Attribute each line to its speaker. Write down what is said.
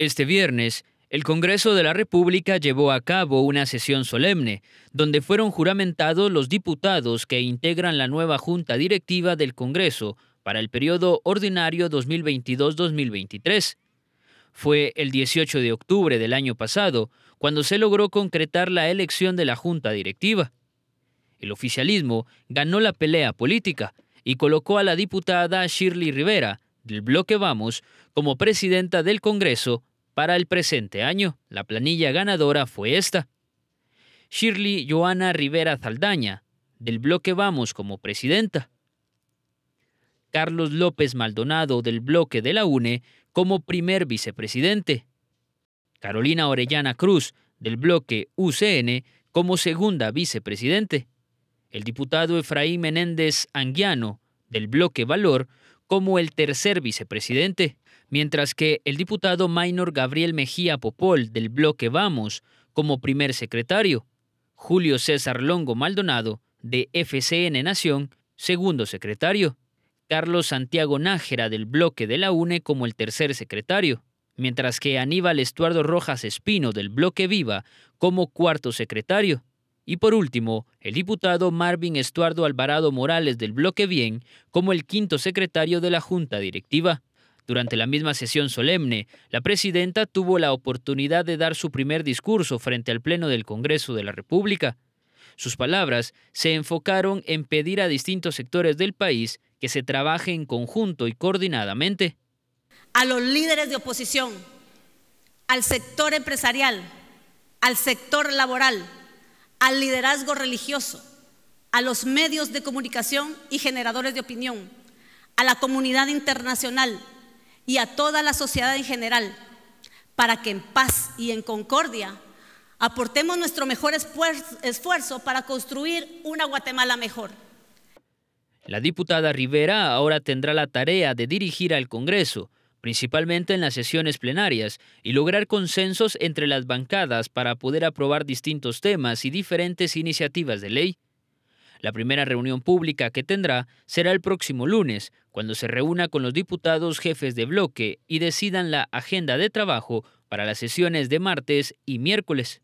Speaker 1: Este viernes, el Congreso de la República llevó a cabo una sesión solemne, donde fueron juramentados los diputados que integran la nueva Junta Directiva del Congreso para el periodo ordinario 2022-2023. Fue el 18 de octubre del año pasado cuando se logró concretar la elección de la Junta Directiva. El oficialismo ganó la pelea política y colocó a la diputada Shirley Rivera, del bloque Vamos, como presidenta del Congreso para el presente año, la planilla ganadora fue esta. Shirley Joana Rivera Zaldaña, del bloque Vamos como presidenta. Carlos López Maldonado, del bloque de la UNE, como primer vicepresidente. Carolina Orellana Cruz, del bloque UCN, como segunda vicepresidente. El diputado Efraín Menéndez Anguiano, del bloque Valor, como el tercer vicepresidente, mientras que el diputado minor Gabriel Mejía Popol del bloque Vamos como primer secretario, Julio César Longo Maldonado de FCN Nación, segundo secretario, Carlos Santiago Nájera del bloque de la UNE como el tercer secretario, mientras que Aníbal Estuardo Rojas Espino del bloque Viva como cuarto secretario, y por último, el diputado Marvin Estuardo Alvarado Morales del Bloque Bien como el quinto secretario de la Junta Directiva. Durante la misma sesión solemne, la presidenta tuvo la oportunidad de dar su primer discurso frente al Pleno del Congreso de la República. Sus palabras se enfocaron en pedir a distintos sectores del país que se trabaje en conjunto y coordinadamente.
Speaker 2: A los líderes de oposición, al sector empresarial, al sector laboral, al liderazgo religioso, a los medios de comunicación y generadores de opinión, a la comunidad internacional y a toda la sociedad en general, para que en paz y en concordia aportemos nuestro mejor esfuerzo para construir una Guatemala mejor.
Speaker 1: La diputada Rivera ahora tendrá la tarea de dirigir al Congreso principalmente en las sesiones plenarias, y lograr consensos entre las bancadas para poder aprobar distintos temas y diferentes iniciativas de ley. La primera reunión pública que tendrá será el próximo lunes, cuando se reúna con los diputados jefes de bloque y decidan la agenda de trabajo para las sesiones de martes y miércoles.